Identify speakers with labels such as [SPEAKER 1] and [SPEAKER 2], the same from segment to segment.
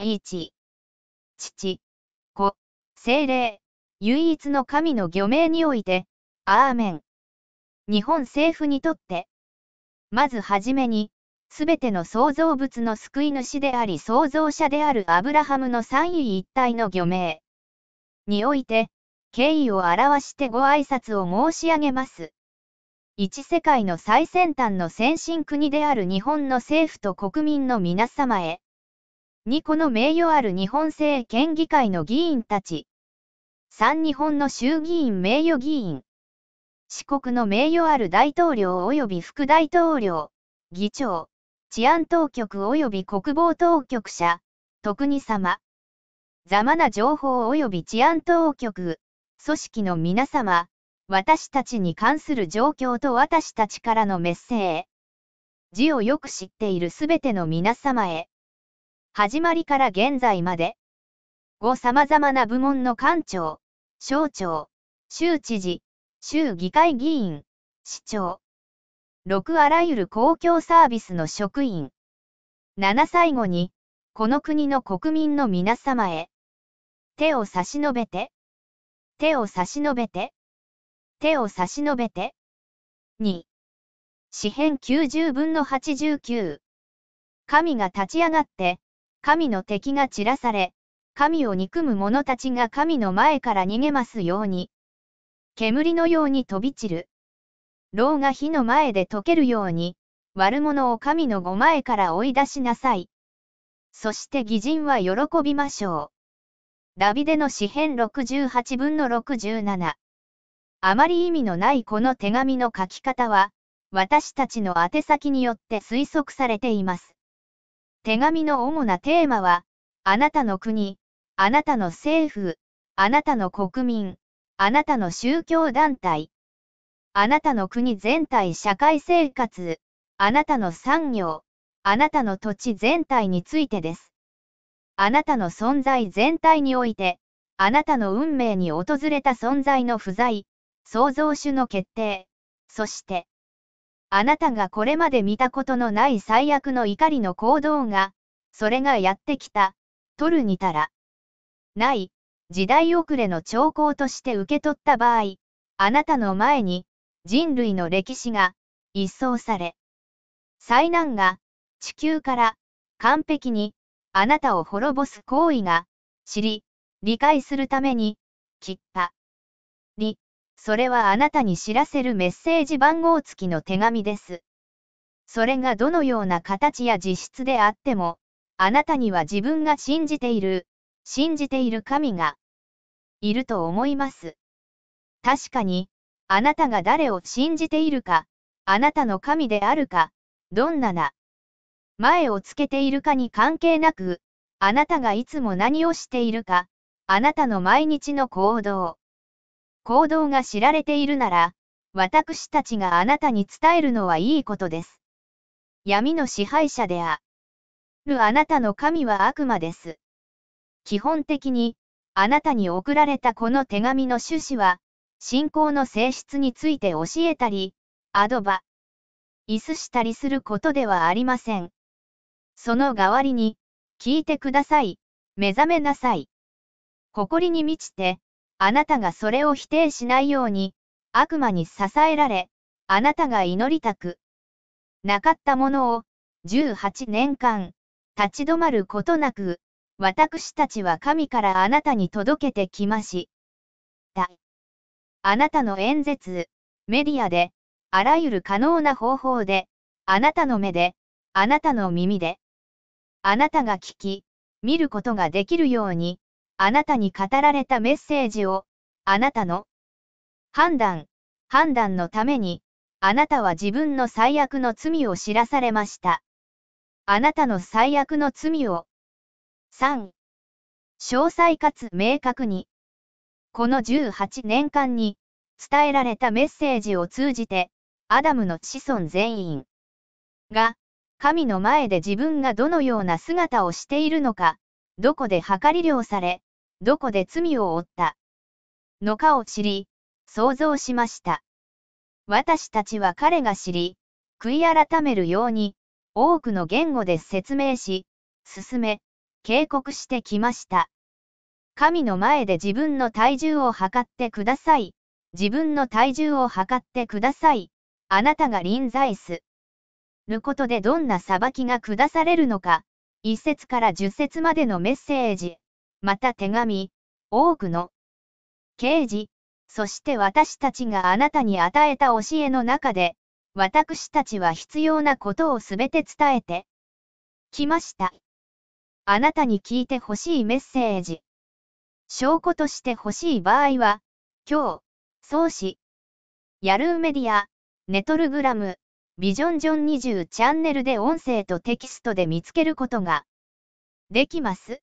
[SPEAKER 1] 一、父、子、精霊、唯一の神の御名において、アーメン。日本政府にとって、まずはじめに、すべての創造物の救い主であり創造者であるアブラハムの三位一体の御名において、敬意を表してご挨拶を申し上げます。一世界の最先端の先進国である日本の政府と国民の皆様へ。2この名誉ある日本政権議会の議員たち。3日本の衆議院名誉議員。四国の名誉ある大統領及び副大統領、議長、治安当局及び国防当局者、特に様。ざまな情報及び治安当局、組織の皆様、私たちに関する状況と私たちからのメッセージをよく知っているすべての皆様へ。始まりから現在まで、後様々な部門の官庁、省庁、州知事、州議会議員、市長、6あらゆる公共サービスの職員、7最後に、この国の国民の皆様へ、手を差し伸べて、手を差し伸べて、手を差し伸べて、2、詩編90分の89、神が立ち上がって、神の敵が散らされ、神を憎む者たちが神の前から逃げますように。煙のように飛び散る。牢が火の前で溶けるように、悪者を神の御前から追い出しなさい。そして義人は喜びましょう。ダビデの詩編68分の67。あまり意味のないこの手紙の書き方は、私たちの宛先によって推測されています。手紙の主なテーマは、あなたの国、あなたの政府、あなたの国民、あなたの宗教団体、あなたの国全体社会生活、あなたの産業、あなたの土地全体についてです。あなたの存在全体において、あなたの運命に訪れた存在の不在、創造主の決定、そして、あなたがこれまで見たことのない最悪の怒りの行動が、それがやってきた、取るにたら。ない、時代遅れの兆候として受け取った場合、あなたの前に、人類の歴史が、一掃され、災難が、地球から、完璧に、あなたを滅ぼす行為が、知り、理解するために、切った。り。それはあなたに知らせるメッセージ番号付きの手紙です。それがどのような形や実質であっても、あなたには自分が信じている、信じている神が、いると思います。確かに、あなたが誰を信じているか、あなたの神であるか、どんなな、前をつけているかに関係なく、あなたがいつも何をしているか、あなたの毎日の行動、行動が知られているなら、私たちがあなたに伝えるのはいいことです。闇の支配者であるあなたの神は悪魔です。基本的に、あなたに送られたこの手紙の趣旨は、信仰の性質について教えたり、アドバイスしたりすることではありません。その代わりに、聞いてください、目覚めなさい。誇りに満ちて、あなたがそれを否定しないように、悪魔に支えられ、あなたが祈りたくなかったものを、18年間、立ち止まることなく、私たちは神からあなたに届けてきました。あなたの演説、メディアで、あらゆる可能な方法で、あなたの目で、あなたの耳で、あなたが聞き、見ることができるように、あなたに語られたメッセージを、あなたの判断、判断のために、あなたは自分の最悪の罪を知らされました。あなたの最悪の罪を。3. 詳細かつ明確に。この18年間に伝えられたメッセージを通じて、アダムの子孫全員が、神の前で自分がどのような姿をしているのか、どこで測り量され、どこで罪を負ったのかを知り、想像しました。私たちは彼が知り、悔い改めるように、多くの言語で説明し、進め、警告してきました。神の前で自分の体重を測ってください。自分の体重を測ってください。あなたが臨在することでどんな裁きが下されるのか、一節から十節までのメッセージ。また手紙、多くの刑事、そして私たちがあなたに与えた教えの中で、私たちは必要なことをすべて伝えてきました。あなたに聞いてほしいメッセージ。証拠としてほしい場合は、今日、創始、ヤルーメディア、ネトルグラム、ビジョンジョン20チャンネルで音声とテキストで見つけることができます。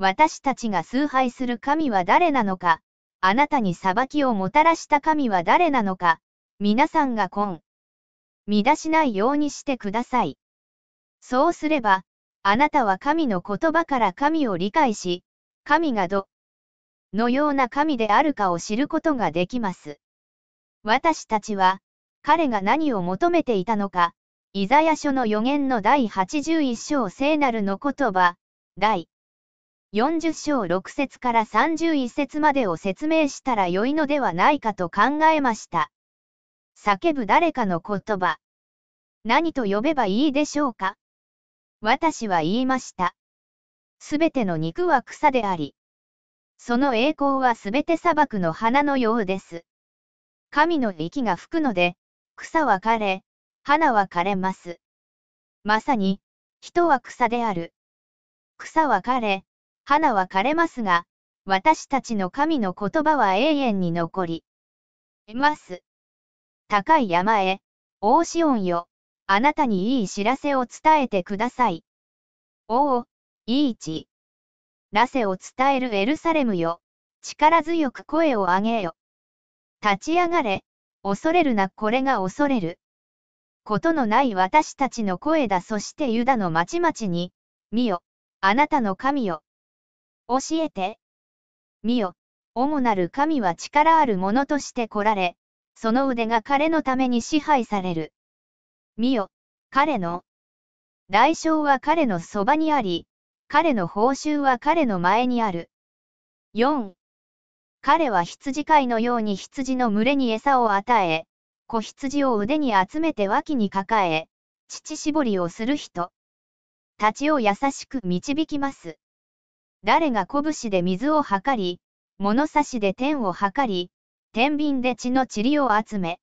[SPEAKER 1] 私たちが崇拝する神は誰なのか、あなたに裁きをもたらした神は誰なのか、皆さんが今、乱しないようにしてください。そうすれば、あなたは神の言葉から神を理解し、神がどのような神であるかを知ることができます。私たちは、彼が何を求めていたのか、イザヤ書の予言の第81章聖なるの言葉、第40章6節から31節までを説明したら良いのではないかと考えました。叫ぶ誰かの言葉。何と呼べばいいでしょうか私は言いました。すべての肉は草であり、その栄光はすべて砂漠の花のようです。神の息が吹くので、草は枯れ、花は枯れます。まさに、人は草である。草は枯れ、花は枯れますが、私たちの神の言葉は永遠に残ります。高い山へ、大潮よ、あなたにいい知らせを伝えてください。おお、いいち。ラセを伝えるエルサレムよ、力強く声を上げよ。立ち上がれ、恐れるなこれが恐れる。ことのない私たちの声だそしてユダの町々に、見よ、あなたの神よ、教えて。見よ、主なる神は力あるものとして来られ、その腕が彼のために支配される。見よ、彼の。代償は彼のそばにあり、彼の報酬は彼の前にある。4. 彼は羊飼いのように羊の群れに餌を与え、子羊を腕に集めて脇に抱え、乳搾りをする人たちを優しく導きます。誰が拳で水を測り、物差しで天を測り、天秤で血の塵を集め、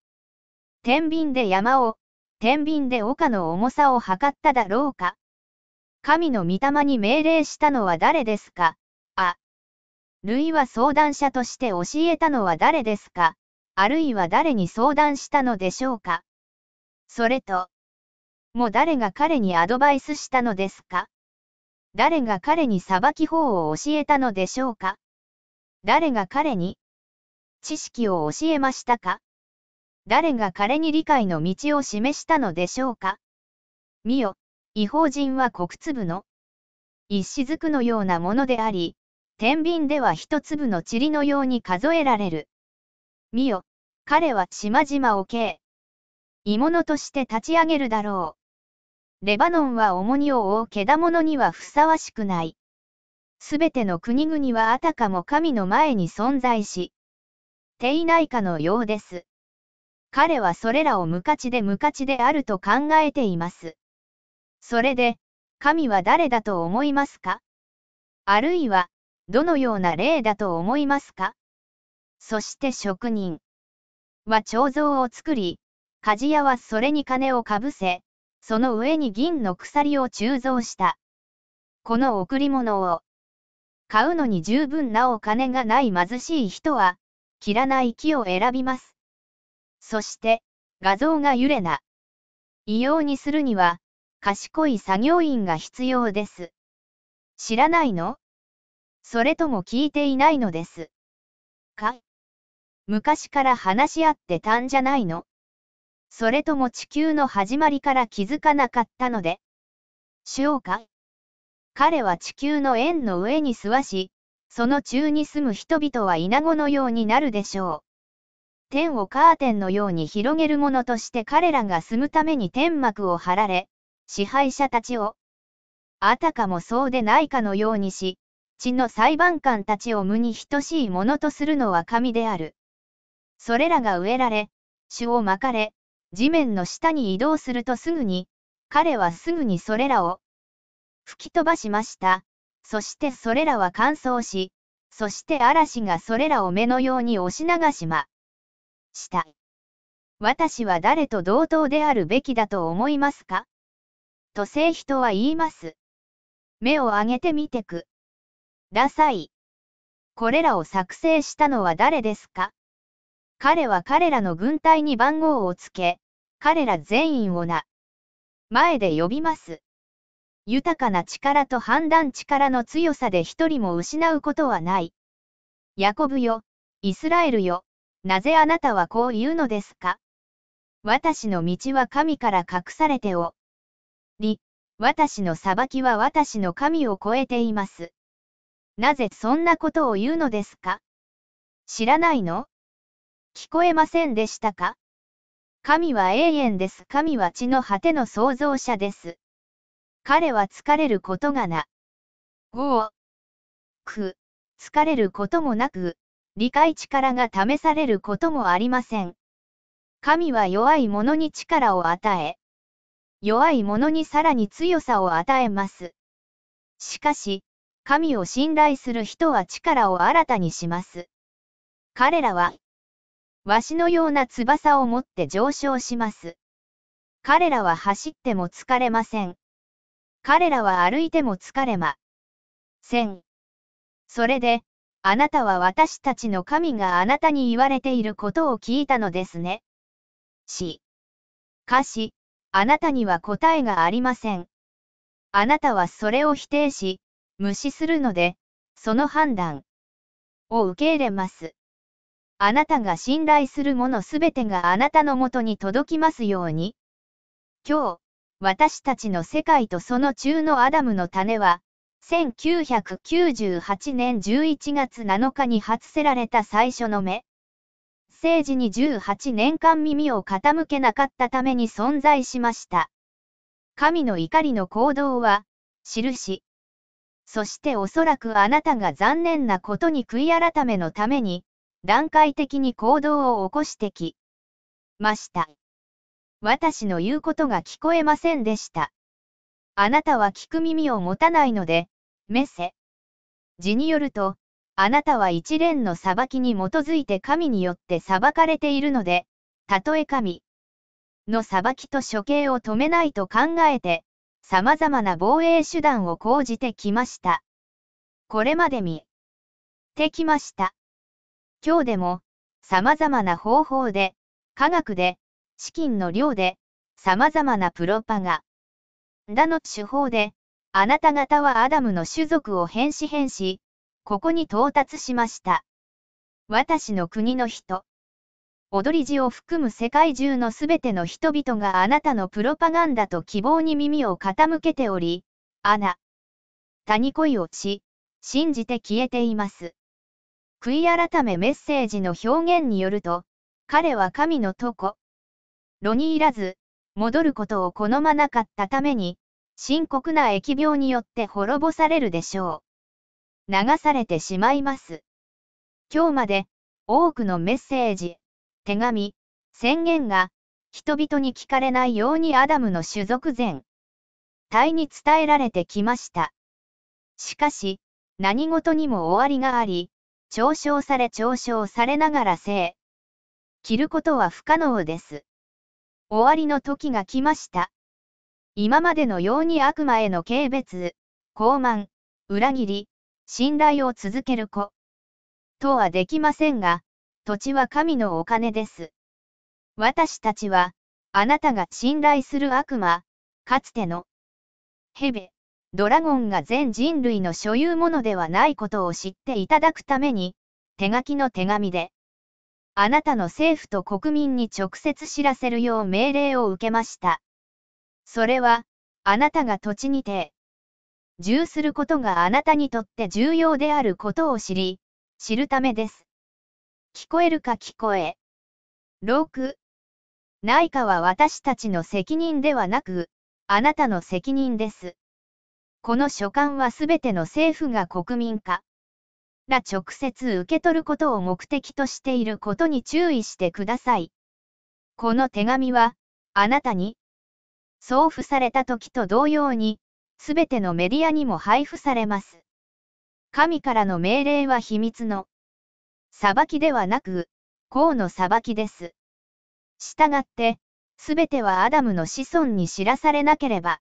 [SPEAKER 1] 天秤で山を、天秤で丘の重さを測っただろうか。神の御霊に命令したのは誰ですかあ。類は相談者として教えたのは誰ですかあるいは誰に相談したのでしょうかそれと、も誰が彼にアドバイスしたのですか誰が彼に裁き法を教えたのでしょうか誰が彼に知識を教えましたか誰が彼に理解の道を示したのでしょうか見よ、違法人は国粒の一雫のようなものであり、天秤では一粒の塵のように数えられる。見よ、彼は島々を経、鋳物として立ち上げるだろう。レバノンは重荷を負うのにはふさわしくない。すべての国々はあたかも神の前に存在し、ていないかのようです。彼はそれらを無価値で無価値であると考えています。それで、神は誰だと思いますかあるいは、どのような例だと思いますかそして職人は彫像を作り、鍛冶屋はそれに金をかぶせ、その上に銀の鎖を鋳造した。この贈り物を、買うのに十分なお金がない貧しい人は、切らない木を選びます。そして、画像が揺れな。異様にするには、賢い作業員が必要です。知らないのそれとも聞いていないのです。か昔から話し合ってたんじゃないのそれとも地球の始まりから気づかなかったのでしようか彼は地球の円の上に座し、その中に住む人々はイナゴのようになるでしょう。天をカーテンのように広げるものとして彼らが住むために天幕を張られ、支配者たちを、あたかもそうでないかのようにし、地の裁判官たちを無に等しいものとするのは神である。それらが植えられ、種をまかれ、地面の下に移動するとすぐに、彼はすぐにそれらを吹き飛ばしました。そしてそれらは乾燥し、そして嵐がそれらを目のように押し流しました。私は誰と同等であるべきだと思いますかと聖人は言います。目を上げてみてください。これらを作成したのは誰ですか彼は彼らの軍隊に番号をつけ、彼ら全員をな、前で呼びます。豊かな力と判断力の強さで一人も失うことはない。ヤコブよ、イスラエルよ、なぜあなたはこう言うのですか私の道は神から隠されており、私の裁きは私の神を超えています。なぜそんなことを言うのですか知らないの聞こえませんでしたか神は永遠です。神は地の果ての創造者です。彼は疲れることがな。5。く、疲れることもなく、理解力が試されることもありません。神は弱い者に力を与え、弱い者にさらに強さを与えます。しかし、神を信頼する人は力を新たにします。彼らは、わしのような翼を持って上昇します。彼らは走っても疲れません。彼らは歩いても疲れません。それで、あなたは私たちの神があなたに言われていることを聞いたのですね。しかし、あなたには答えがありません。あなたはそれを否定し、無視するので、その判断を受け入れます。あなたが信頼するものすべてがあなたのもとに届きますように。今日、私たちの世界とその中のアダムの種は、1998年11月7日に発せられた最初の目。政治に18年間耳を傾けなかったために存在しました。神の怒りの行動は、印。そしておそらくあなたが残念なことに悔い改めのために、段階的に行動を起こしてきました。私の言うことが聞こえませんでした。あなたは聞く耳を持たないので、メセ。字によると、あなたは一連の裁きに基づいて神によって裁かれているので、たとえ神の裁きと処刑を止めないと考えて、様々な防衛手段を講じてきました。これまで見てきました。今日でも、様々な方法で、科学で、資金の量で、様々なプロパガだの手法で、あなた方はアダムの種族を変死変し、ここに到達しました。私の国の人。踊り地を含む世界中のすべての人々があなたのプロパガンダと希望に耳を傾けており、アナ。谷恋をし、信じて消えています。悔い改めメッセージの表現によると、彼は神の徒子。炉にいらず、戻ることを好まなかったために、深刻な疫病によって滅ぼされるでしょう。流されてしまいます。今日まで、多くのメッセージ、手紙、宣言が、人々に聞かれないようにアダムの種族前、体に伝えられてきました。しかし、何事にも終わりがあり、嘲笑され嘲笑されながら生、着ることは不可能です。終わりの時が来ました。今までのように悪魔への軽蔑、傲慢、裏切り、信頼を続ける子。とはできませんが、土地は神のお金です。私たちは、あなたが信頼する悪魔、かつての、ヘベ、ドラゴンが全人類の所有ものではないことを知っていただくために、手書きの手紙で、あなたの政府と国民に直接知らせるよう命令を受けました。それは、あなたが土地にて、重することがあなたにとって重要であることを知り、知るためです。聞こえるか聞こえ。6。内科は私たちの責任ではなく、あなたの責任です。この書簡はすべての政府が国民化ら直接受け取ることを目的としていることに注意してください。この手紙は、あなたに、送付された時と同様に、すべてのメディアにも配布されます。神からの命令は秘密の、裁きではなく、公の裁きです。従って、すべてはアダムの子孫に知らされなければ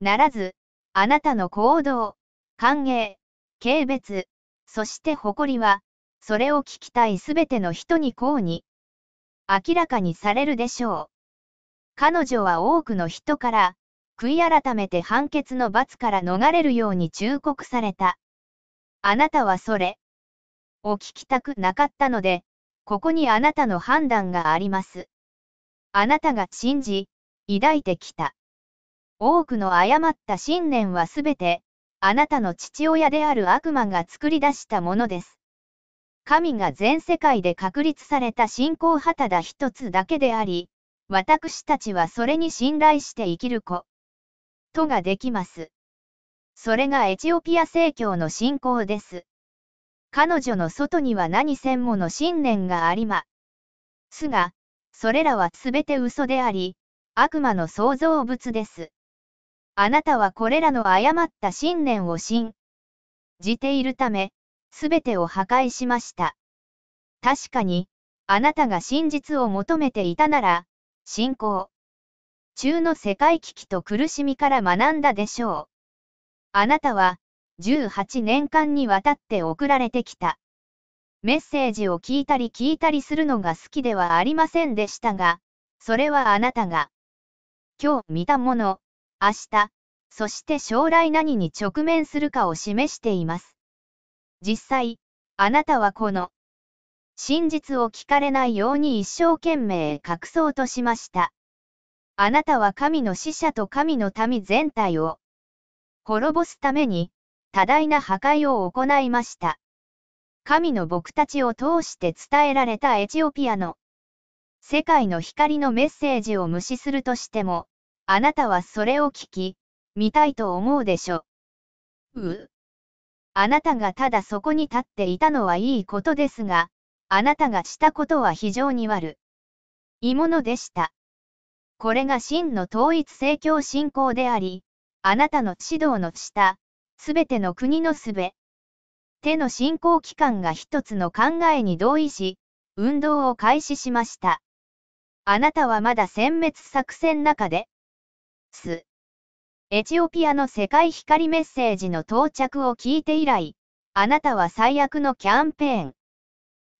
[SPEAKER 1] ならず、あなたの行動、歓迎、軽蔑、そして誇りは、それを聞きたいすべての人にこうに、明らかにされるでしょう。彼女は多くの人から、悔い改めて判決の罰から逃れるように忠告された。あなたはそれを聞きたくなかったので、ここにあなたの判断があります。あなたが信じ、抱いてきた。多くの誤った信念はすべて、あなたの父親である悪魔が作り出したものです。神が全世界で確立された信仰はただ一つだけであり、私たちはそれに信頼して生きる子。とができます。それがエチオピア正教の信仰です。彼女の外には何千もの信念があります。が、それらはすべて嘘であり、悪魔の創造物です。あなたはこれらの誤った信念を信じているため、すべてを破壊しました。確かに、あなたが真実を求めていたなら、信仰中の世界危機と苦しみから学んだでしょう。あなたは、18年間にわたって送られてきた。メッセージを聞いたり聞いたりするのが好きではありませんでしたが、それはあなたが、今日見たもの、明日、そして将来何に直面するかを示しています。実際、あなたはこの真実を聞かれないように一生懸命隠そうとしました。あなたは神の死者と神の民全体を滅ぼすために多大な破壊を行いました。神の僕たちを通して伝えられたエチオピアの世界の光のメッセージを無視するとしても、あなたはそれを聞き、見たいと思うでしょう。うあなたがただそこに立っていたのはいいことですが、あなたがしたことは非常に悪いものでした。これが真の統一政教信仰であり、あなたの指導の下、すべての国のすべ手の信仰機関が一つの考えに同意し、運動を開始しました。あなたはまだ殲滅作戦中で、ス。エチオピアの世界光メッセージの到着を聞いて以来、あなたは最悪のキャンペーン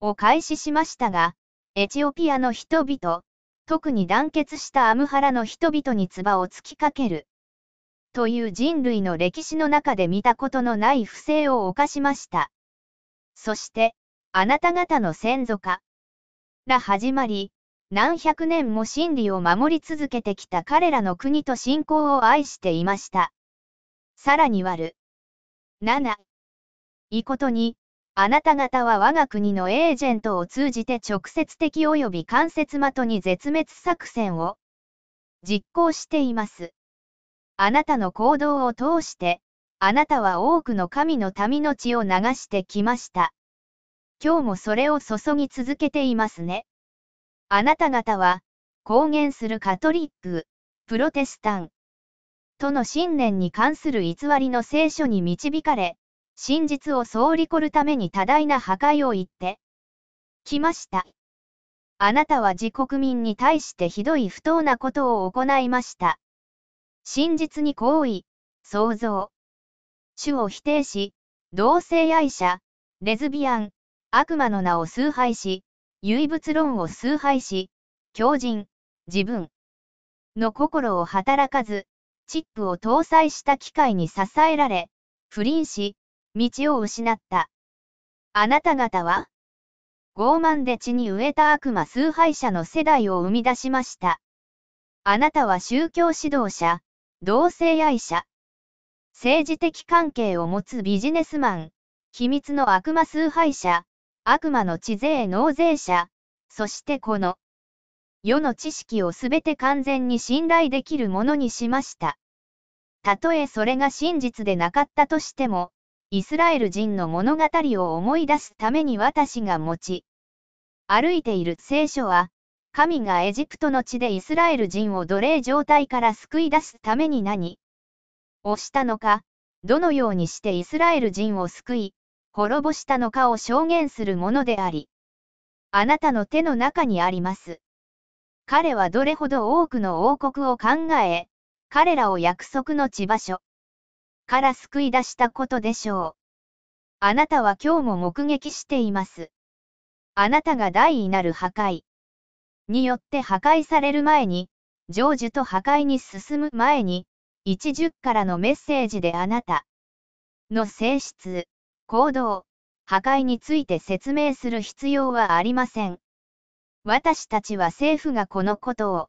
[SPEAKER 1] を開始しましたが、エチオピアの人々、特に団結したアムハラの人々に唾を突きかける。という人類の歴史の中で見たことのない不正を犯しました。そして、あなた方の先祖から始まり、何百年も真理を守り続けてきた彼らの国と信仰を愛していました。さらに割る。7。いことに、あなた方は我が国のエージェントを通じて直接的及び間接的に絶滅作戦を実行しています。あなたの行動を通して、あなたは多くの神の民の血を流してきました。今日もそれを注ぎ続けていますね。あなた方は、公言するカトリック、プロテスタン、との信念に関する偽りの聖書に導かれ、真実を総理こるために多大な破壊を言って、きました。あなたは自国民に対してひどい不当なことを行いました。真実に行為、創造、主を否定し、同性愛者、レズビアン、悪魔の名を崇拝し、唯物論を崇拝し、狂人、自分の心を働かず、チップを搭載した機械に支えられ、不倫し、道を失った。あなた方は傲慢で血に植えた悪魔崇拝者の世代を生み出しました。あなたは宗教指導者、同性愛者、政治的関係を持つビジネスマン、秘密の悪魔崇拝者、悪魔の地税納税者、そしてこの世の知識をすべて完全に信頼できるものにしました。たとえそれが真実でなかったとしても、イスラエル人の物語を思い出すために私が持ち、歩いている聖書は、神がエジプトの地でイスラエル人を奴隷状態から救い出すために何をしたのか、どのようにしてイスラエル人を救い、滅ぼしたのかを証言するものであり、あなたの手の中にあります。彼はどれほど多くの王国を考え、彼らを約束の地場所から救い出したことでしょう。あなたは今日も目撃しています。あなたが大いなる破壊によって破壊される前に、成就と破壊に進む前に、一十からのメッセージであなたの性質行動、破壊について説明する必要はありません。私たちは政府がこのことを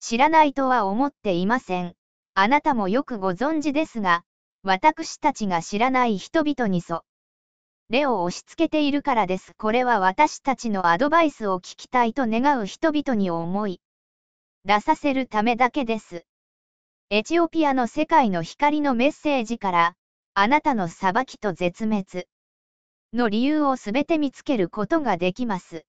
[SPEAKER 1] 知らないとは思っていません。あなたもよくご存知ですが、私たちが知らない人々にそれを押し付けているからです。これは私たちのアドバイスを聞きたいと願う人々に思い出させるためだけです。エチオピアの世界の光のメッセージから、あなたの裁きと絶滅の理由をすべて見つけることができます。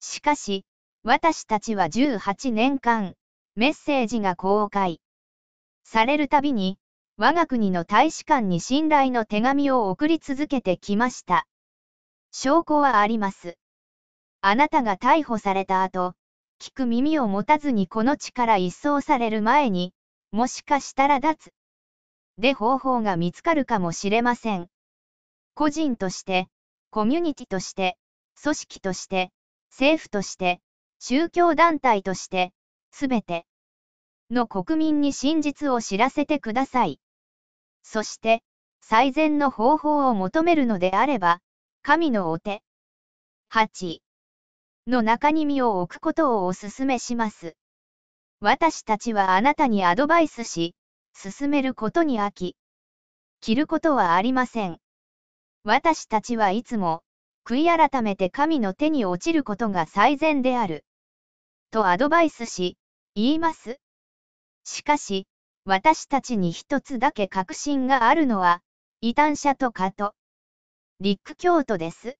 [SPEAKER 1] しかし、私たちは18年間、メッセージが公開されるたびに、我が国の大使館に信頼の手紙を送り続けてきました。証拠はあります。あなたが逮捕された後、聞く耳を持たずにこの地から一掃される前に、もしかしたら脱で方法が見つかるかもしれません。個人として、コミュニティとして、組織として、政府として、宗教団体として、すべての国民に真実を知らせてください。そして、最善の方法を求めるのであれば、神のお手。8の中に身を置くことをお勧めします。私たちはあなたにアドバイスし、進めることに飽き、着ることはありません。私たちはいつも、悔い改めて神の手に落ちることが最善である。とアドバイスし、言います。しかし、私たちに一つだけ確信があるのは、異端者とかと、リック教徒です。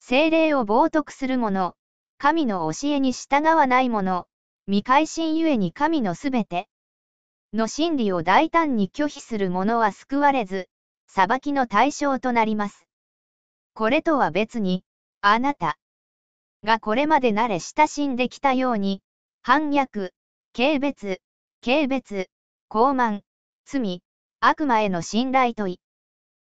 [SPEAKER 1] 精霊を冒涜する者、神の教えに従わない者、未改心ゆえに神のすべて、の真理を大胆に拒否する者は救われず、裁きの対象となります。これとは別に、あなたがこれまで慣れ親しんできたように、反逆、軽蔑、軽蔑、傲慢、罪、悪魔への信頼問い、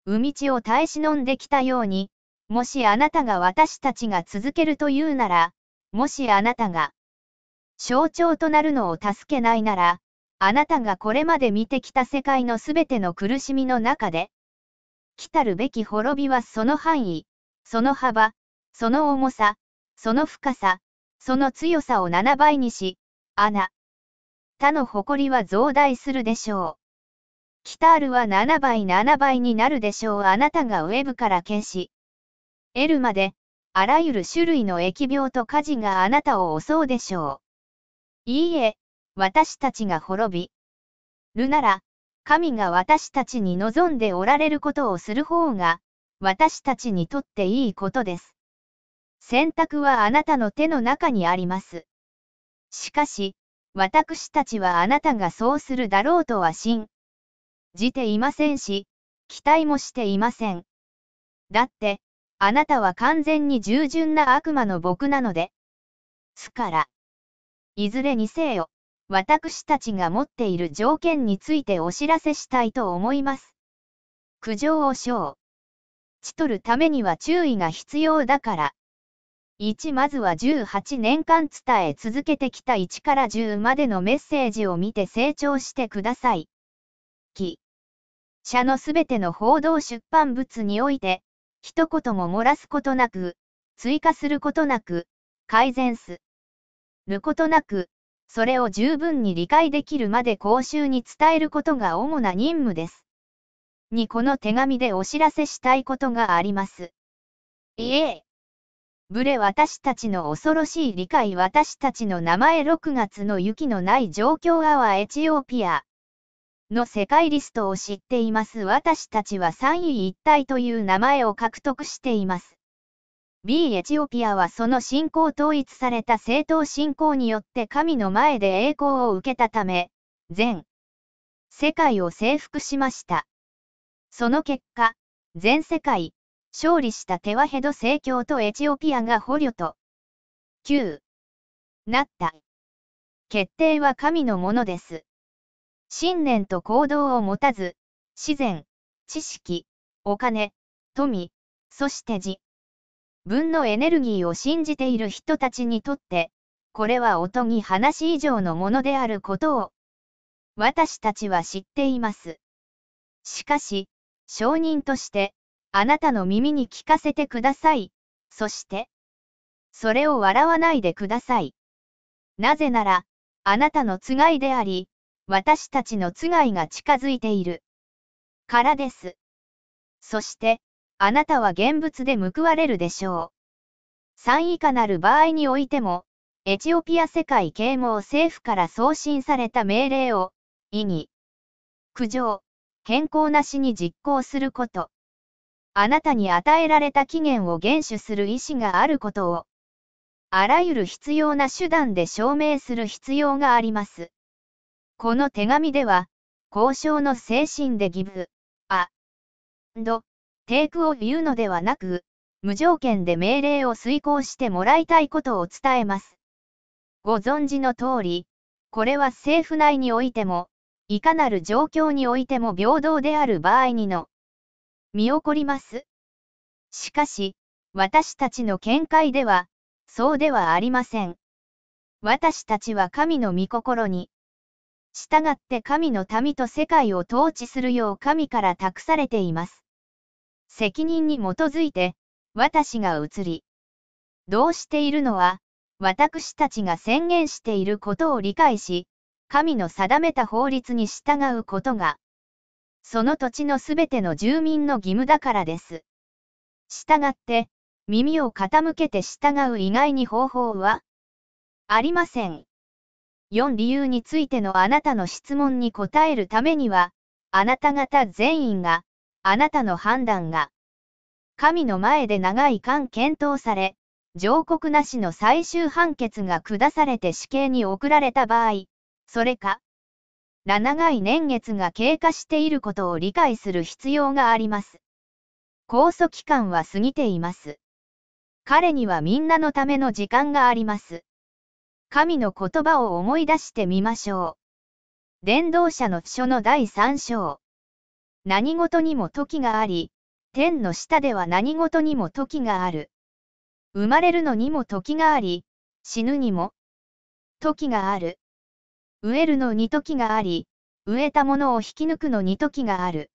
[SPEAKER 1] 海ちを耐え忍んできたように、もしあなたが私たちが続けるというなら、もしあなたが象徴となるのを助けないなら、あなたがこれまで見てきた世界のすべての苦しみの中で、来たるべき滅びはその範囲、その幅、その重さ、その深さ、その強さを7倍にし、アナ。他の誇りは増大するでしょう。来たるは7倍7倍になるでしょう。あなたがウェブから消し、得るまで、あらゆる種類の疫病と火事があなたを襲うでしょう。いいえ、私たちが滅びるなら、神が私たちに望んでおられることをする方が、私たちにとっていいことです。選択はあなたの手の中にあります。しかし、私たちはあなたがそうするだろうとは信じていませんし、期待もしていません。だって、あなたは完全に従順な悪魔の僕なので。すから、いずれにせよ、私たちが持っている条件についてお知らせしたいと思います。苦情を称。ち取るためには注意が必要だから。1まずは18年間伝え続けてきた1から10までのメッセージを見て成長してください。記者のすべての報道出版物において、一言も漏らすことなく、追加することなく、改善することなく、それを十分に理解できるまで公衆に伝えることが主な任務です。にこの手紙でお知らせしたいことがあります。いえ。ブレ私たちの恐ろしい理解私たちの名前6月の雪のない状況アワエチオピアの世界リストを知っています私たちは3位一体という名前を獲得しています。B エチオピアはその信仰統一された政党信仰によって神の前で栄光を受けたため、全世界を征服しました。その結果、全世界、勝利したテワヘド正教とエチオピアが捕虜と、9、なった。決定は神のものです。信念と行動を持たず、自然、知識、お金、富、そして自分のエネルギーを信じている人たちにとって、これはおとぎ話以上のものであることを、私たちは知っています。しかし、証人として、あなたの耳に聞かせてください。そして、それを笑わないでください。なぜなら、あなたのつがいであり、私たちのつがいが近づいている。からです。そして、あなたは現物で報われるでしょう。3以下なる場合においても、エチオピア世界啓蒙政府から送信された命令を、意義、苦情、変更なしに実行すること。あなたに与えられた期限を厳守する意思があることを、あらゆる必要な手段で証明する必要があります。この手紙では、交渉の精神でギブ、あ、ど、テイクを言うのではなく、無条件で命令を遂行してもらいたいことを伝えます。ご存知の通り、これは政府内においても、いかなる状況においても平等である場合にの、見起こります。しかし、私たちの見解では、そうではありません。私たちは神の御心に、従って神の民と世界を統治するよう神から託されています。責任に基づいて、私が移り、どうしているのは、私たちが宣言していることを理解し、神の定めた法律に従うことが、その土地のすべての住民の義務だからです。従って、耳を傾けて従う以外に方法はありません。4理由についてのあなたの質問に答えるためには、あなた方全員が、あなたの判断が、神の前で長い間検討され、上告なしの最終判決が下されて死刑に送られた場合、それか、ら長い年月が経過していることを理解する必要があります。控訴期間は過ぎています。彼にはみんなのための時間があります。神の言葉を思い出してみましょう。伝道者の書の第3章。何事にも時があり、天の下では何事にも時がある。生まれるのにも時があり、死ぬにも時がある。植えるのに時があり、植えたものを引き抜くのに時がある。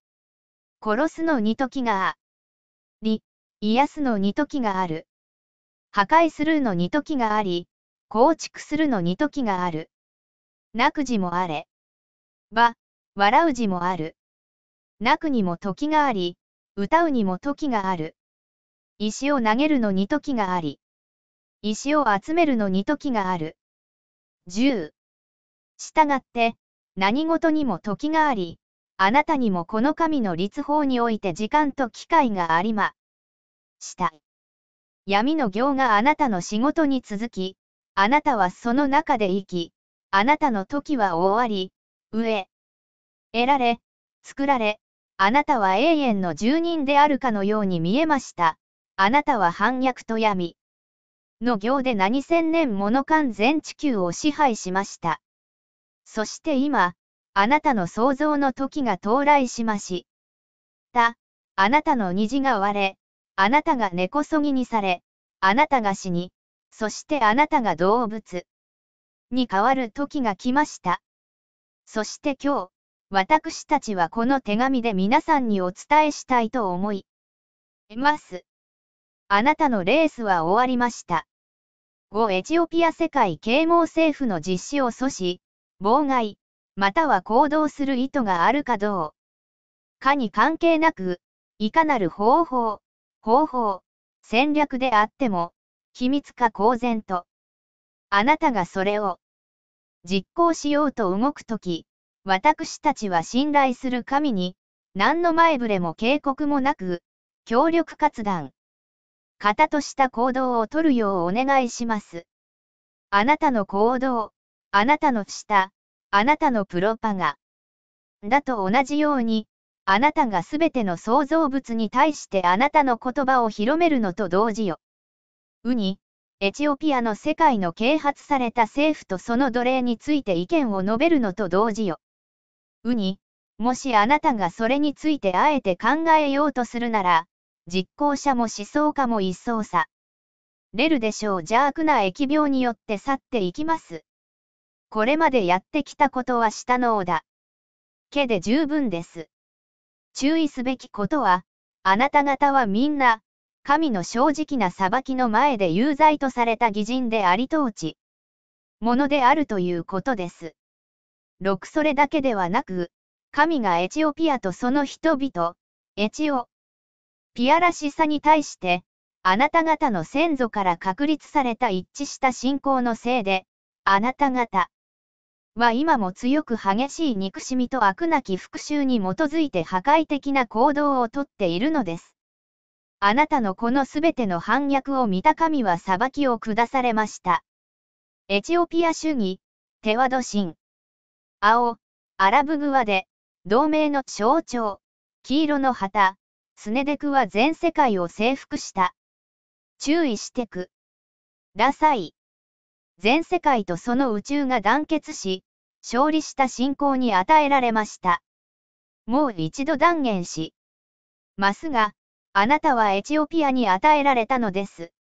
[SPEAKER 1] 殺すのに時があり、癒すのに時がある。破壊するのに時があり、構築するのに時がある。泣く字もあれば、笑う字もある。泣くにも時があり、歌うにも時がある。石を投げるのに時があり、石を集めるのに時がある。10。従って、何事にも時があり、あなたにもこの神の律法において時間と機会がありました。闇の行があなたの仕事に続き、あなたはその中で生き、あなたの時は終わり、上。得られ、作られ、あなたは永遠の住人であるかのように見えました。あなたは反逆と闇。の行で何千年もの間全地球を支配しました。そして今、あなたの創造の時が到来しました。あなたの虹が割れ、あなたが根こそぎにされ、あなたが死に、そしてあなたが動物に変わる時が来ました。そして今日、私たちはこの手紙で皆さんにお伝えしたいと思います。あなたのレースは終わりました。5エチオピア世界啓蒙政府の実施を阻止、妨害、または行動する意図があるかどうかに関係なく、いかなる方法、方法、戦略であっても、秘密か公然と、あなたがそれを実行しようと動くとき、私たちは信頼する神に、何の前触れも警告もなく、協力活断、型とした行動を取るようお願いします。あなたの行動、あなたの舌、あなたのプロパガ。だと同じように、あなたがすべての創造物に対してあなたの言葉を広めるのと同時よ。ウに、エチオピアの世界の啓発された政府とその奴隷について意見を述べるのと同時よ。ウに、もしあなたがそれについてあえて考えようとするなら、実行者も思想家も一層さ。れるでしょう邪悪な疫病によって去っていきます。これまでやってきたことは下のだ。けで十分です。注意すべきことは、あなた方はみんな、神の正直な裁きの前で有罪とされた偽人であり統治、ものであるということです。6それだけではなく、神がエチオピアとその人々、エチオピアらしさに対して、あなた方の先祖から確立された一致した信仰のせいで、あなた方は今も強く激しい憎しみと悪なき復讐に基づいて破壊的な行動をとっているのです。あなたのこのすべての反逆を見た神は裁きを下されました。エチオピア主義、テワド神。青、アラブグワで、同盟の象徴、黄色の旗、スネデクは全世界を征服した。注意してく。ラサイ。全世界とその宇宙が団結し、勝利した信仰に与えられました。もう一度断言しますが、あなたはエチオピアに与えられたのです。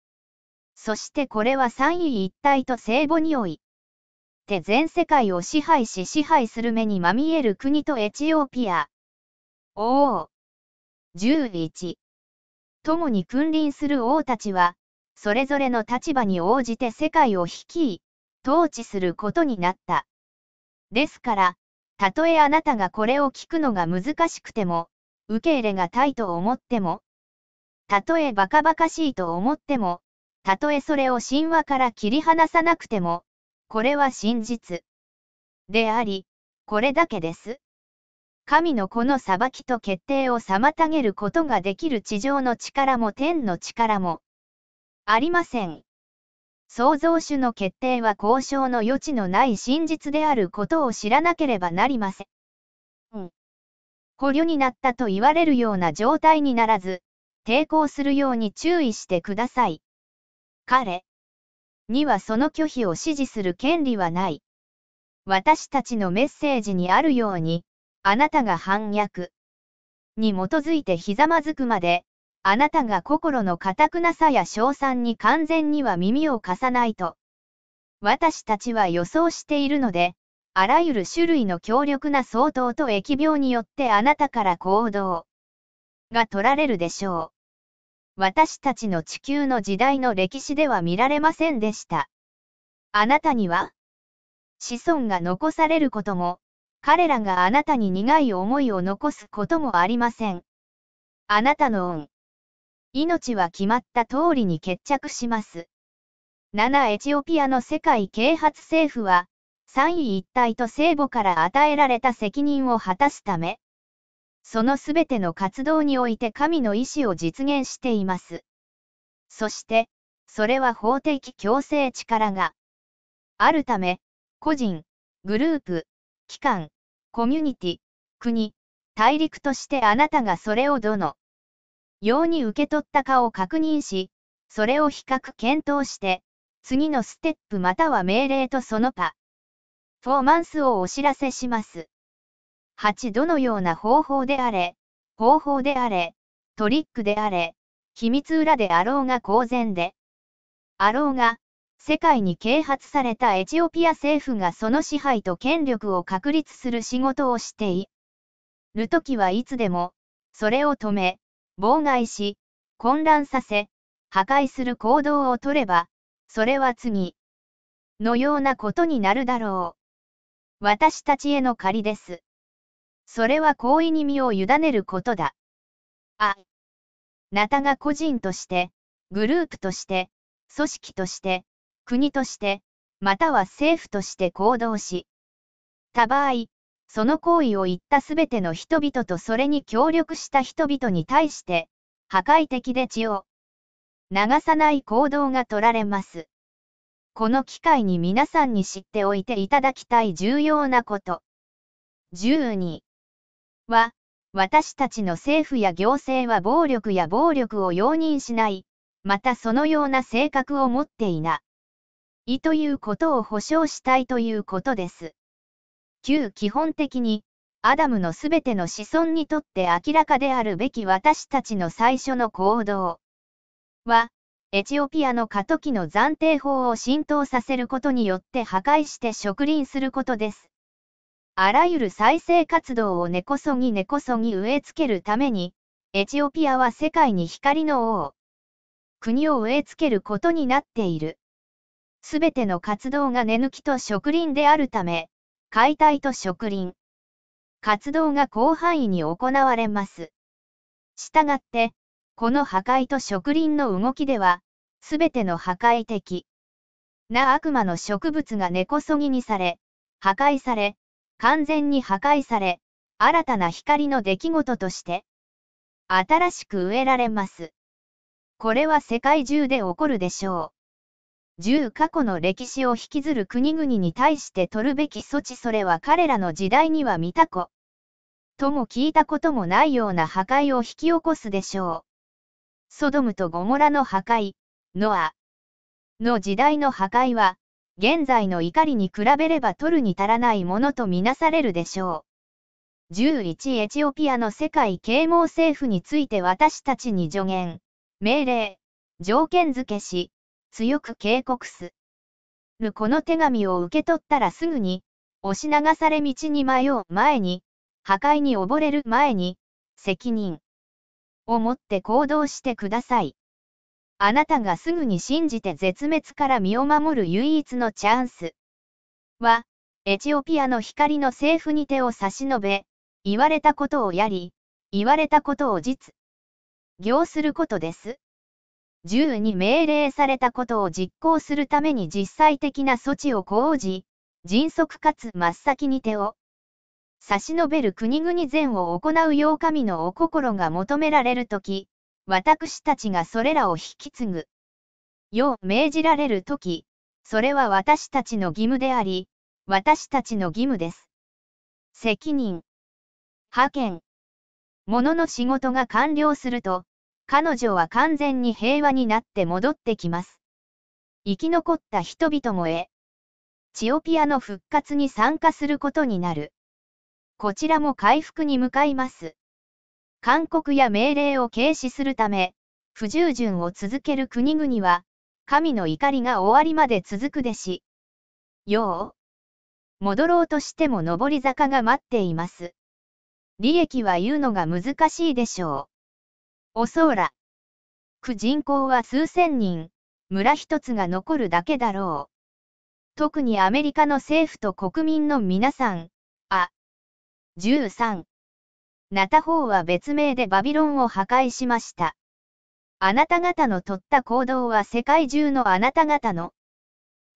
[SPEAKER 1] そしてこれは三位一体と聖母におい。て全世界を支配し支配する目にまみえる国とエチオピア。王。11。共に君臨する王たちは、それぞれの立場に応じて世界を率い、統治することになった。ですから、たとえあなたがこれを聞くのが難しくても、受け入れがたいと思っても、たとえバカバカしいと思っても、たとえそれを神話から切り離さなくても、これは真実。であり、これだけです。神のこの裁きと決定を妨げることができる地上の力も天の力もありません。創造主の決定は交渉の余地のない真実であることを知らなければなりません。捕虜になったと言われるような状態にならず、抵抗するように注意してください。彼にはその拒否を支持する権利はない。私たちのメッセージにあるように、あなたが反逆に基づいてひざまずくまで、あなたが心の堅くなさや称賛に完全には耳を貸さないと。私たちは予想しているので、あらゆる種類の強力な相当と疫病によってあなたから行動が取られるでしょう。私たちの地球の時代の歴史では見られませんでした。あなたには子孫が残されることも、彼らがあなたに苦い思いを残すこともありません。あなたの恩。命は決まった通りに決着します。7エチオピアの世界啓発政府は、三位一体と聖母から与えられた責任を果たすため、そのすべての活動において神の意志を実現しています。そして、それは法的強制力があるため、個人、グループ、機関、コミュニティ、国、大陸としてあなたがそれをどのように受け取ったかを確認し、それを比較検討して、次のステップまたは命令とその他、フォーマンスをお知らせします。8どのような方法であれ、方法であれ、トリックであれ、秘密裏であろうが公然で、あろうが、世界に啓発されたエチオピア政府がその支配と権力を確立する仕事をしている時はいつでも、それを止め、妨害し、混乱させ、破壊する行動をとれば、それは次のようなことになるだろう。私たちへの借りです。それは行為に身を委ねることだ。あ。なたが個人として、グループとして、組織として、国として、または政府として行動し、た場合、その行為を言ったすべての人々とそれに協力した人々に対して、破壊的で血を流さない行動が取られます。この機会に皆さんに知っておいていただきたい重要なこと。12は、私たちの政府や行政は暴力や暴力を容認しない、またそのような性格を持っていない。ということを保証したいということです。旧基本的に、アダムのすべての子孫にとって明らかであるべき私たちの最初の行動は、エチオピアの過渡期の暫定法を浸透させることによって破壊して植林することです。あらゆる再生活動を根こそぎ根こそぎ植え付けるために、エチオピアは世界に光の王、国を植え付けることになっている。すべての活動が根抜きと植林であるため、解体と植林。活動が広範囲に行われます。したがって、この破壊と植林の動きでは、すべての破壊的な悪魔の植物が根こそぎにされ、破壊され、完全に破壊され、新たな光の出来事として、新しく植えられます。これは世界中で起こるでしょう。10過去の歴史を引きずる国々に対して取るべき措置それは彼らの時代には見たこと。も聞いたこともないような破壊を引き起こすでしょう。ソドムとゴモラの破壊、ノアの時代の破壊は、現在の怒りに比べれば取るに足らないものとみなされるでしょう。11エチオピアの世界啓蒙政府について私たちに助言、命令、条件付けし、強く警告す。るこの手紙を受け取ったらすぐに、押し流され道に迷う前に、破壊に溺れる前に、責任を持って行動してください。あなたがすぐに信じて絶滅から身を守る唯一のチャンスは、エチオピアの光の政府に手を差し伸べ、言われたことをやり、言われたことを実行することです。銃に命令されたことを実行するために実際的な措置を講じ、迅速かつ真っ先に手を差し伸べる国々善を行うよ神のお心が求められるとき、私たちがそれらを引き継ぐ。よう命じられるとき、それは私たちの義務であり、私たちの義務です。責任。派遣。物の仕事が完了すると、彼女は完全に平和になって戻ってきます。生き残った人々もへ。チオピアの復活に参加することになる。こちらも回復に向かいます。勧告や命令を軽視するため、不従順を続ける国々は、神の怒りが終わりまで続くでし。よう。戻ろうとしても上り坂が待っています。利益は言うのが難しいでしょう。おそら。く人口は数千人、村一つが残るだけだろう。特にアメリカの政府と国民の皆さん、あ、13。ナタ方は別名でバビロンを破壊しました。あなた方の取った行動は世界中のあなた方の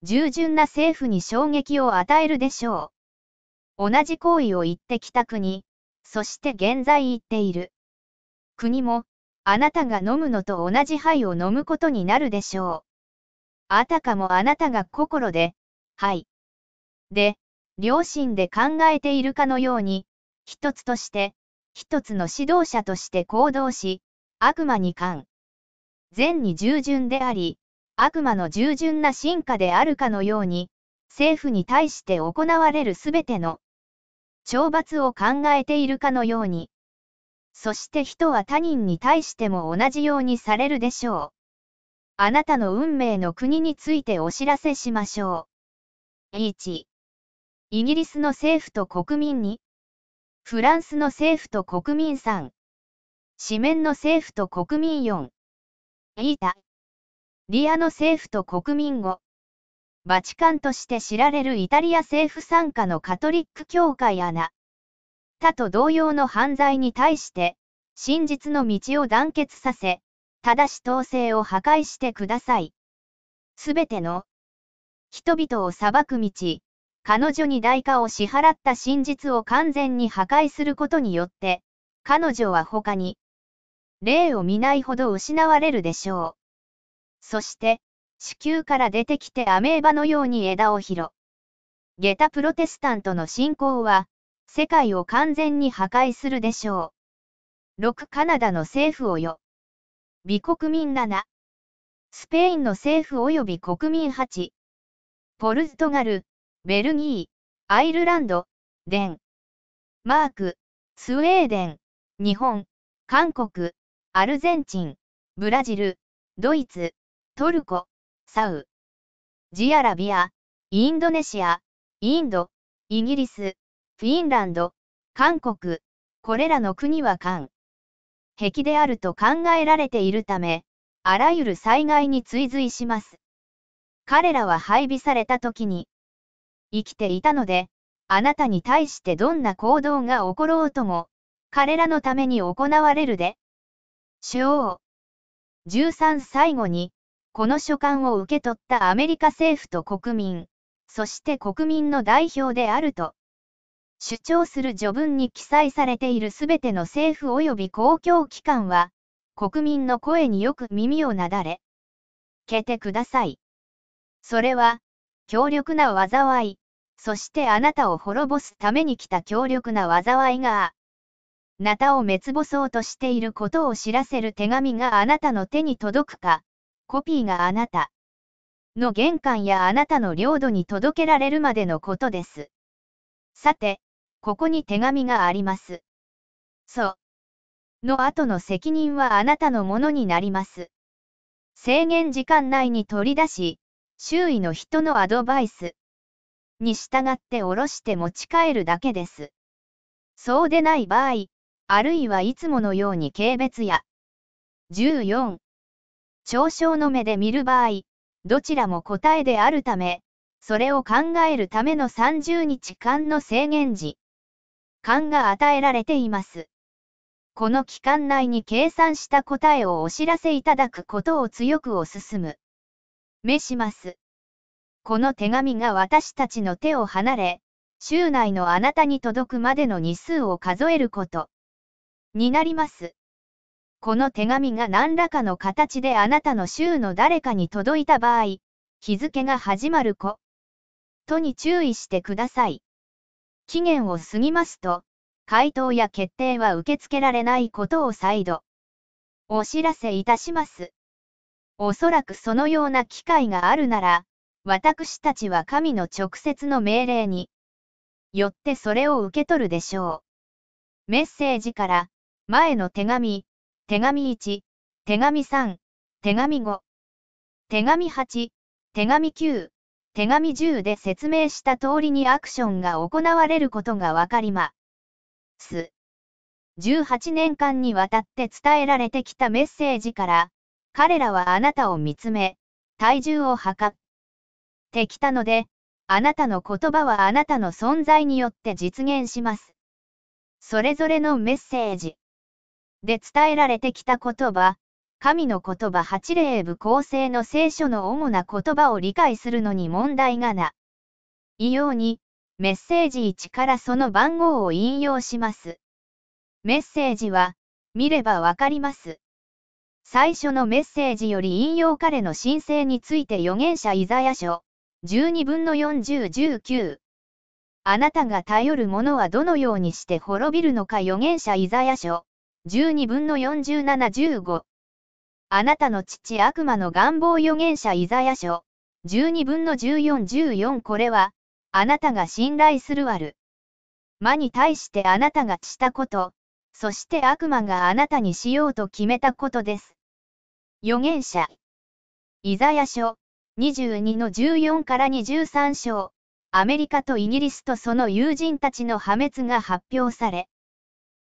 [SPEAKER 1] 従順な政府に衝撃を与えるでしょう。同じ行為を言ってきた国、そして現在言っている国も、あなたが飲むのと同じ灰を飲むことになるでしょう。あたかもあなたが心で、はい。で、良心で考えているかのように、一つとして、一つの指導者として行動し、悪魔に感。善に従順であり、悪魔の従順な進化であるかのように、政府に対して行われるすべての懲罰を考えているかのように、そして人は他人に対しても同じようにされるでしょう。あなたの運命の国についてお知らせしましょう。1. イギリスの政府と国民に、フランスの政府と国民3、紙面の政府と国民4、イータリアの政府と国民5、バチカンとして知られるイタリア政府傘下のカトリック教会アナ、他と同様の犯罪に対して、真実の道を団結させ、正し統制を破壊してください。すべての人々を裁く道、彼女に代価を支払った真実を完全に破壊することによって、彼女は他に、例を見ないほど失われるでしょう。そして、地球から出てきてアメーバのように枝を広ゲタプロテスタントの信仰は、世界を完全に破壊するでしょう。6カナダの政府をよ。美国民7。スペインの政府及び国民8。ポルトガル、ベルギー、アイルランド、デンマーク、スウェーデン、日本、韓国、アルゼンチン、ブラジル、ドイツ、トルコ、サウジアラビア、インドネシア、インド、イギリス、フィンランド、韓国、これらの国は韓。壁であると考えられているため、あらゆる災害に追随します。彼らは配備された時に、生きていたので、あなたに対してどんな行動が起ころうとも、彼らのために行われるで。主王。13最後に、この書簡を受け取ったアメリカ政府と国民、そして国民の代表であると、主張する序文に記載されているすべての政府及び公共機関は、国民の声によく耳をなだれ、けてください。それは、強力な災い、そしてあなたを滅ぼすために来た強力な災いが、なたを滅ぼそうとしていることを知らせる手紙があなたの手に届くか、コピーがあなたの玄関やあなたの領土に届けられるまでのことです。さて、ここに手紙があります。そう。の後の責任はあなたのものになります。制限時間内に取り出し、周囲の人のアドバイスに従っておろして持ち帰るだけです。そうでない場合、あるいはいつものように軽蔑や14嘲笑の目で見る場合、どちらも答えであるため、それを考えるための30日間の制限時間が与えられています。この期間内に計算した答えをお知らせいただくことを強くお勧む。召します。この手紙が私たちの手を離れ、週内のあなたに届くまでの日数を数えること。になります。この手紙が何らかの形であなたの週の誰かに届いた場合、日付が始まる子。とに注意してください。期限を過ぎますと、回答や決定は受け付けられないことを再度、お知らせいたします。おそらくそのような機会があるなら、私たちは神の直接の命令によってそれを受け取るでしょう。メッセージから、前の手紙、手紙1、手紙3、手紙5、手紙8、手紙9、手紙10で説明した通りにアクションが行われることがわかります。18年間にわたって伝えられてきたメッセージから、彼らはあなたを見つめ、体重を測ってきたので、あなたの言葉はあなたの存在によって実現します。それぞれのメッセージで伝えられてきた言葉、神の言葉8霊部構成の聖書の主な言葉を理解するのに問題がない。ように、メッセージ1からその番号を引用します。メッセージは、見ればわかります。最初のメッセージより引用彼の申請について預言者イザヤ書、12分の4019。あなたが頼る者はどのようにして滅びるのか預言者イザヤ書、12分の4715。あなたの父悪魔の願望預言者イザヤ書、12分の1414これは、あなたが信頼するわる。魔に対してあなたがしたこと、そして悪魔があなたにしようと決めたことです。預言者。イザヤ書、22の14から23章。アメリカとイギリスとその友人たちの破滅が発表され。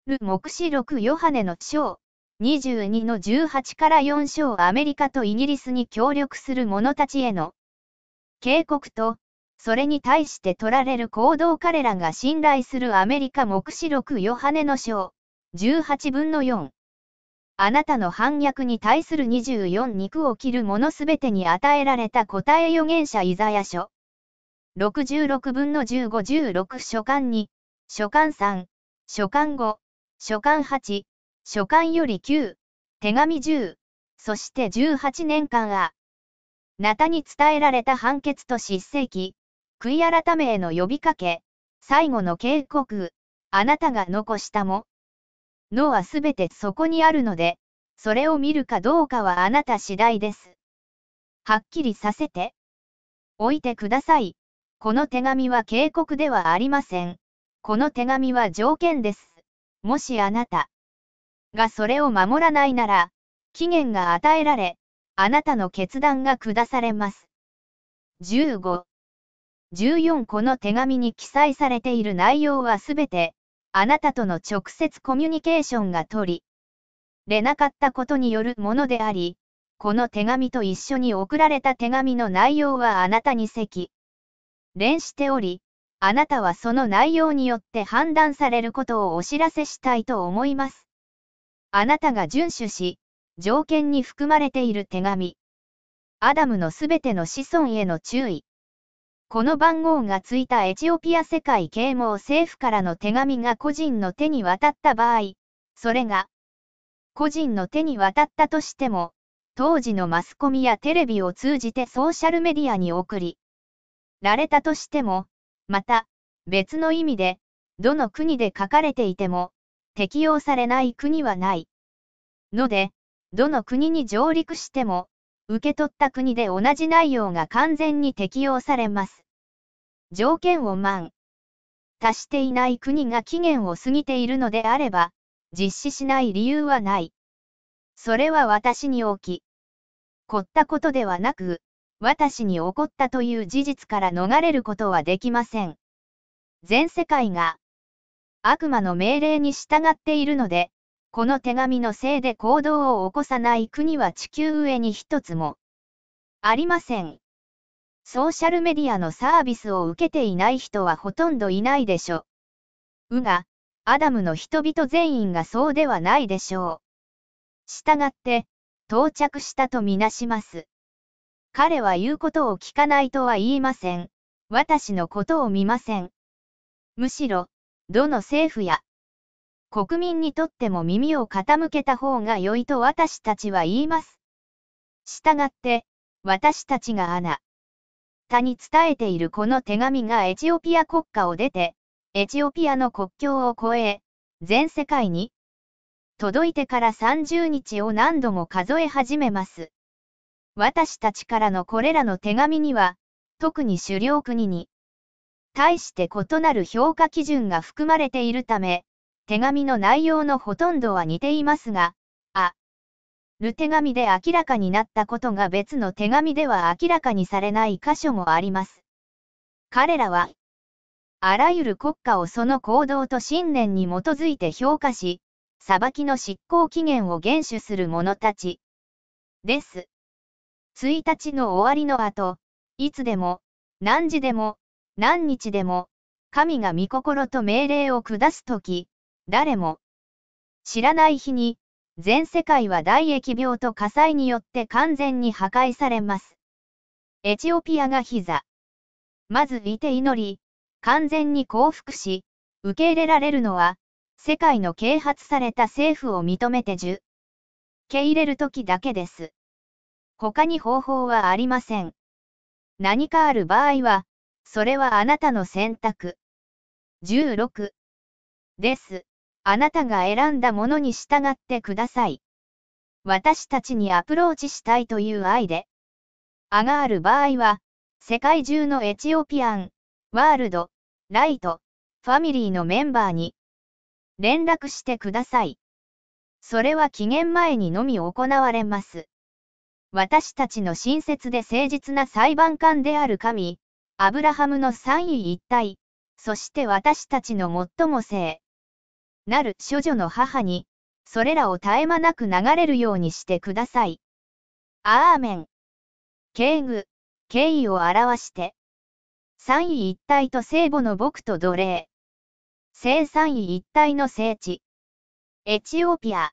[SPEAKER 1] る黙示録ヨハネの章、22の18から4章アメリカとイギリスに協力する者たちへの警告と、それに対して取られる行動彼らが信頼するアメリカ目視録ヨハネの章、18分の4。あなたの反逆に対する24肉を切る者すべてに与えられた答え預言者イザヤ書。66分の1516書簡2、書簡3、書簡5、書簡8、書簡より9、手紙10、そして18年間あ。なたに伝えられた判決と叱責、悔い改めへの呼びかけ、最後の警告、あなたが残したも、脳はすべてそこにあるので、それを見るかどうかはあなた次第です。はっきりさせて。置いてください。この手紙は警告ではありません。この手紙は条件です。もしあなたがそれを守らないなら、期限が与えられ、あなたの決断が下されます。15、14この手紙に記載されている内容はすべて、あなたとの直接コミュニケーションが取り、れなかったことによるものであり、この手紙と一緒に送られた手紙の内容はあなたに席。連しており、あなたはその内容によって判断されることをお知らせしたいと思います。あなたが遵守し、条件に含まれている手紙。アダムのすべての子孫への注意。この番号がついたエチオピア世界啓蒙政府からの手紙が個人の手に渡った場合、それが個人の手に渡ったとしても、当時のマスコミやテレビを通じてソーシャルメディアに送りられたとしても、また別の意味で、どの国で書かれていても、適用されない国はない。ので、どの国に上陸しても、受け取った国で同じ内容が完全に適用されます。条件を満。達していない国が期限を過ぎているのであれば、実施しない理由はない。それは私に起き、凝ったことではなく、私に起こったという事実から逃れることはできません。全世界が悪魔の命令に従っているので、この手紙のせいで行動を起こさない国は地球上に一つもありません。ソーシャルメディアのサービスを受けていない人はほとんどいないでしょう。うが、アダムの人々全員がそうではないでしょう。したがって、到着したとみなします。彼は言うことを聞かないとは言いません。私のことを見ません。むしろ、どの政府や、国民にとっても耳を傾けた方が良いと私たちは言います。従って、私たちがアナ。他に伝えているこの手紙がエチオピア国家を出て、エチオピアの国境を越え、全世界に、届いてから30日を何度も数え始めます。私たちからのこれらの手紙には、特に主猟国に対して異なる評価基準が含まれているため、手紙の内容のほとんどは似ていますが、ある手紙で明らかになったことが別の手紙では明らかにされない箇所もあります。彼らは、あらゆる国家をその行動と信念に基づいて評価し、裁きの執行期限を厳守する者たちです。1日の終わりの後、いつでも、何時でも、何日でも、神が御心と命令を下すとき、誰も知らない日に、全世界は大疫病と火災によって完全に破壊されます。エチオピアが膝。まずいて祈り、完全に降伏し、受け入れられるのは、世界の啓発された政府を認めて受け入れる時だけです。他に方法はありません。何かある場合は、それはあなたの選択。16です。あなたが選んだものに従ってください。私たちにアプローチしたいという愛で。あがある場合は、世界中のエチオピアン、ワールド、ライト、ファミリーのメンバーに、連絡してください。それは期限前にのみ行われます。私たちの親切で誠実な裁判官である神、アブラハムの三位一体、そして私たちの最も性。なる処女の母に、それらを絶え間なく流れるようにしてください。アーメン。敬具、敬意を表して。三位一体と聖母の僕と奴隷。聖三位一体の聖地。エチオピア。